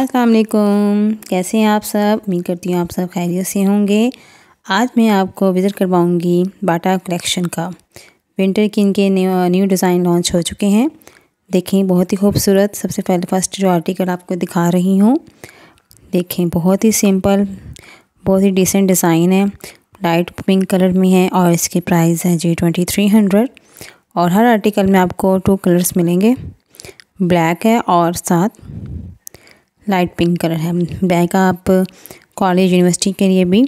असलकुम कैसे हैं आप सब उम्मीद करती हूँ आप सब खैरियत से होंगे आज मैं आपको विज़िट करवाऊँगी बाटा कलेक्शन का विंटर के इनके न्यू, डिज़ाइन लॉन्च हो चुके हैं देखें बहुत ही खूबसूरत सबसे पहले फर्स्ट जो आर्टिकल आपको दिखा रही हूँ देखें बहुत ही सिंपल बहुत ही डिसेंट डिज़ाइन है लाइट पिंक कलर में है और इसके प्राइस है जी ट्वेंटी थ्री हंड्रेड और हर आर्टिकल में आपको टू कलर्स मिलेंगे ब्लैक है और साथ लाइट पिंक कलर है बैग आप कॉलेज यूनिवर्सिटी के लिए भी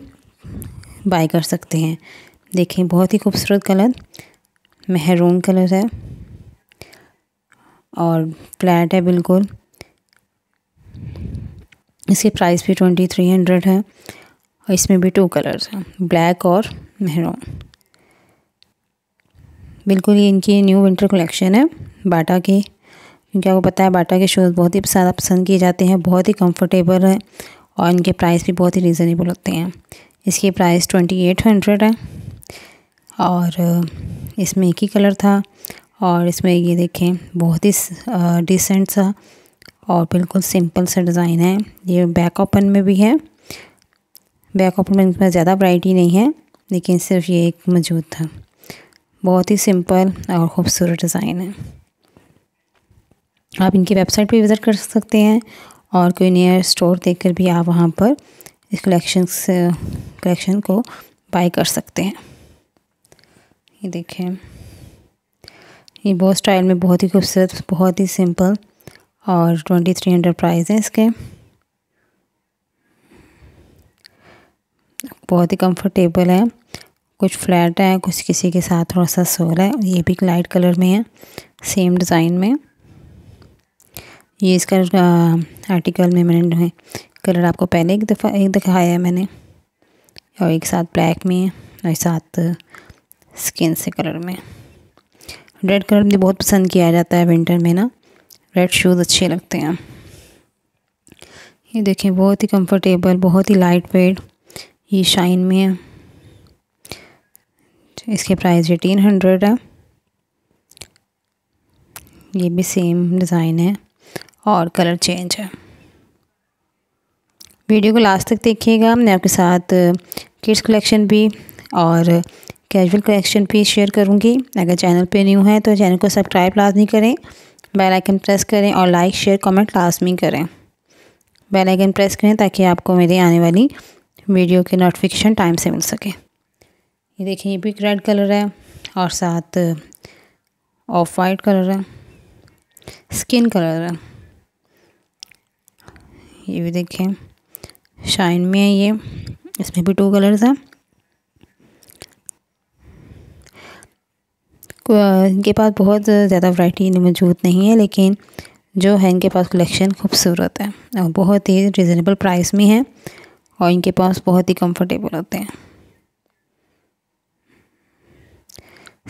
बाय कर सकते हैं देखें बहुत ही खूबसूरत कलर महरून कलर है और फ्लैट है बिल्कुल इसके प्राइस भी ट्वेंटी थ्री हंड्रेड है और इसमें भी टू कलर्स हैं ब्लैक और महरून बिल्कुल ये इनकी न्यू विंटर कलेक्शन है बाटा की क्योंकि आपको पता है बाटा के शूज़ बहुत ही ज़्यादा पसंद किए जाते हैं बहुत ही कंफर्टेबल है और इनके प्राइस भी बहुत ही रीज़नेबल होते हैं इसकी प्राइस ट्वेंटी एट हंड्रेड है और इसमें एक ही कलर था और इसमें ये देखें बहुत ही डिसेंट सा और बिल्कुल सिंपल सा डिज़ाइन है ये बैक ओपन में भी है बैक ओपन में इसमें ज़्यादा वैरायटी नहीं है लेकिन सिर्फ ये एक मौजूद था बहुत ही सिंपल और ख़ूबसूरत डिज़ाइन है आप इनकी वेबसाइट पे विज़िट कर सकते हैं और कोई नियर स्टोर देखकर भी आप वहाँ पर इस कलेक्शन कलेक्शन को बाय कर सकते हैं ये देखें ये बहुत स्टाइल में बहुत ही खूबसूरत बहुत ही सिंपल और ट्वेंटी थ्री हंड्रेड प्राइज़ हैं इसके बहुत ही कंफर्टेबल है कुछ फ्लैट है कुछ किसी के साथ थोड़ा सा सोल है ये भी लाइट कलर में है सेम डिज़ाइन में ये इसका आर्टिकल में मैंने कलर आपको पहले एक दफ़ा एक दिखाया है मैंने और एक साथ ब्लैक में और एक साथ स्किन से कलर में रेड कलर मुझे बहुत पसंद किया जाता है विंटर में ना रेड शूज़ अच्छे लगते हैं ये देखें बहुत ही कंफर्टेबल बहुत ही लाइट वेट ये शाइन में है इसके प्राइस एटीन हंड्रेड है ये भी सेम डिज़ाइन है और कलर चेंज है वीडियो को लास्ट तक देखिएगा मैं आपके साथ किड्स कलेक्शन भी और कैजुअल कलेक्शन भी शेयर करूँगी अगर चैनल पे न्यू है तो चैनल को सब्सक्राइब लाजमी करें बेल आइकन प्रेस करें और लाइक शेयर कमेंट लाजमी करें बेल आइकन प्रेस करें ताकि आपको मेरी आने वाली वीडियो के नोटिफिकेशन टाइम से मिल सके ये देखिए ये भी रेड कलर है और साथ ऑफ वाइट कलर है स्किन कलर है ये भी देखें शाइन में है ये इसमें भी टू कलर्स हैं इनके पास बहुत ज़्यादा वैरायटी मौजूद नहीं है लेकिन जो है इनके पास कलेक्शन खूबसूरत है और बहुत ही रिजनेबल प्राइस में है और इनके पास बहुत ही कंफर्टेबल होते हैं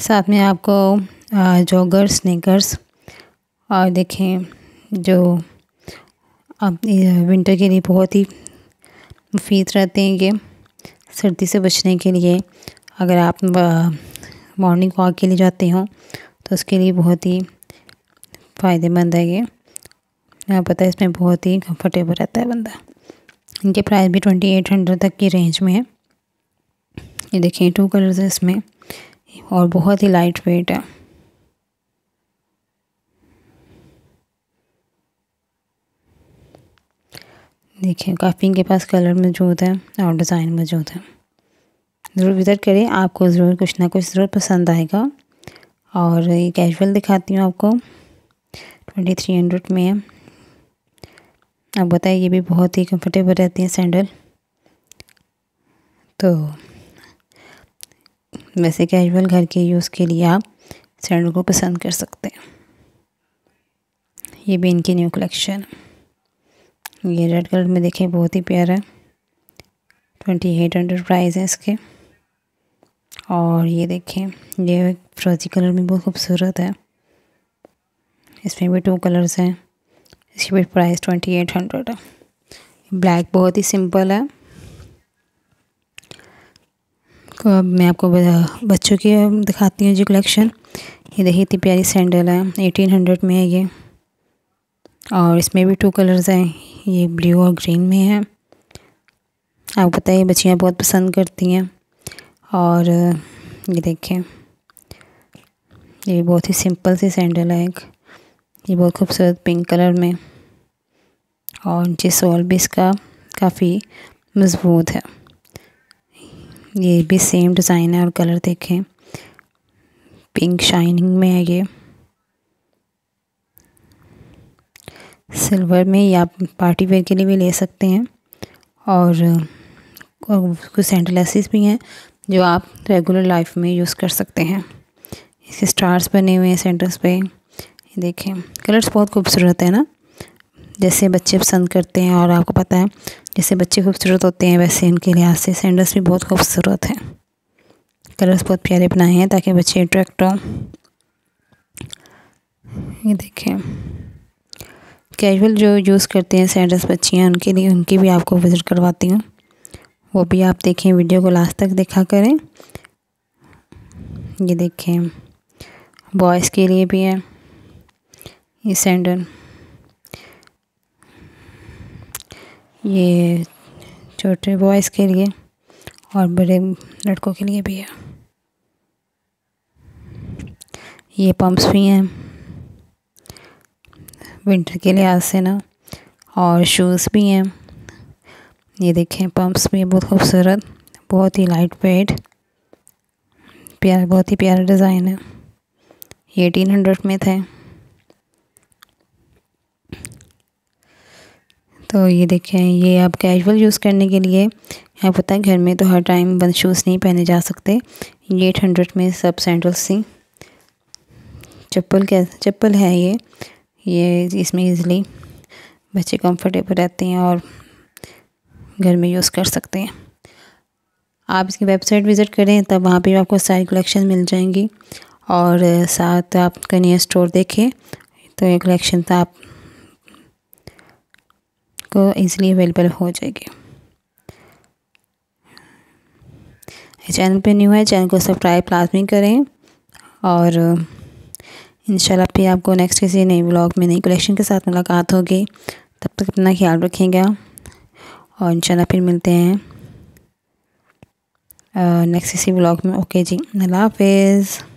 साथ में आपको जॉगर्स स्नेकर्स और देखें जो अब विंटर के लिए बहुत ही मुफीद रहते हैं ये सर्दी से बचने के लिए अगर आप मॉर्निंग वॉक के लिए जाते हो तो उसके लिए बहुत ही फ़ायदेमंद है ये यहाँ पता है इसमें बहुत ही कंफर्टेबल रहता है बंदा इनके प्राइस भी ट्वेंटी एट हंड्रेड तक की रेंज में है ये देखें टू कलर्स है इसमें और बहुत ही लाइट वेट है देखिए काफ़ी इनके पास कलर मौजूद है और डिज़ाइन मौजूद है ज़रूर विज़िट करें आपको ज़रूर कुछ ना कुछ ज़रूर पसंद आएगा और ये कैजुअल दिखाती हूँ आपको ट्वेंटी थ्री हंड्रेड में है आप बताइए ये भी बहुत ही कंफर्टेबल रहती हैं सैंडल तो वैसे कैजुअल घर के यूज़ के लिए आप सैंडल को पसंद कर सकते हैं ये भी इनकी न्यू कलेक्शन है ये रेड कलर में देखें बहुत ही प्यारा है ट्वेंटी एट हंड्रेड प्राइस है इसके और ये देखें ये फ्रोजी कलर में बहुत खूबसूरत है इसमें भी टू कलर्स हैं इसकी भी प्राइस ट्वेंटी एट हंड्रेड है ब्लैक बहुत ही सिंपल है तो अब मैं आपको बच्चों की दिखाती हूँ जो कलेक्शन ये देखिए इतनी प्यारी सैंडल है एटीन हंड्रेड में है ये और इसमें भी टू कलर्स हैं ये ब्लू और ग्रीन में है आपको पता है बच्चियाँ बहुत पसंद करती हैं और ये देखें ये बहुत ही सिंपल सी सैंडल है एक ये बहुत खूबसूरत पिंक कलर में और नीचे सॉल भी इसका काफ़ी मज़बूत है ये भी सेम डिज़ाइन है और कलर देखें पिंक शाइनिंग में है ये सिल्वर में या पार्टी वेयर के लिए भी ले सकते हैं और कुछ सेंटलेसिस भी हैं जो आप रेगुलर लाइफ में यूज़ कर सकते हैं इसके स्टार्स बने हुए हैं सेंटर्स पे देखें कलर्स बहुत खूबसूरत है ना जैसे बच्चे पसंद करते हैं और आपको पता है जैसे बच्चे खूबसूरत होते हैं वैसे इनके लिहाज से सेंडर्स भी बहुत खूबसूरत हैं कलर्स बहुत प्यारे बनाए हैं ताकि बच्चे अट्रैक्ट हों ये देखें कैजुअल जो यूज़ करते हैं सैंडल्स बच्चियाँ उनके लिए उनकी भी आपको विज़िट करवाती हूँ वो भी आप देखें वीडियो को लास्ट तक देखा करें ये देखें बॉयज़ के लिए भी है ये सैंडल ये छोटे बॉयज़ के लिए और बड़े लड़कों के लिए भी है ये पम्प्स भी हैं विंटर के लिहाज से ना और शूज़ भी हैं ये देखें पम्प्स भी बहुत खूबसूरत बहुत ही लाइट वेट प्यारा बहुत ही प्यारा डिज़ाइन है ये एटीन हंड्रेड में थे तो ये देखें ये आप कैजुअल यूज़ करने के लिए यहाँ पता है घर में तो हर टाइम बंद शूज़ नहीं पहने जा सकते ये एट हंड्रेड में सब सैंडल्स थी चप्पल कैसे चप्पल है ये ये इसमें ईज़िली बच्चे कंफर्टेबल रहते हैं और घर में यूज़ कर सकते हैं आप इसकी वेबसाइट विज़िट करें तब वहाँ पे आपको सारी कलेक्शन मिल जाएंगी और साथ आप कन्या स्टोर देखें तो ये कलेक्शन तो आप को ईज़िली अवेलेबल हो जाएगी चैनल पे न्यू है चैनल को सब्सक्राइब लाजमी करें और इंशाल्लाह फिर आपको नेक्स्ट किसी नए ब्लॉग में नई कलेक्शन के साथ मुलाकात होगी तब तक अपना ख्याल रखेगा और इंशाल्लाह फिर मिलते हैं नेक्स्ट किसी ब्लॉग में ओके जी अल्लाह हाफिज़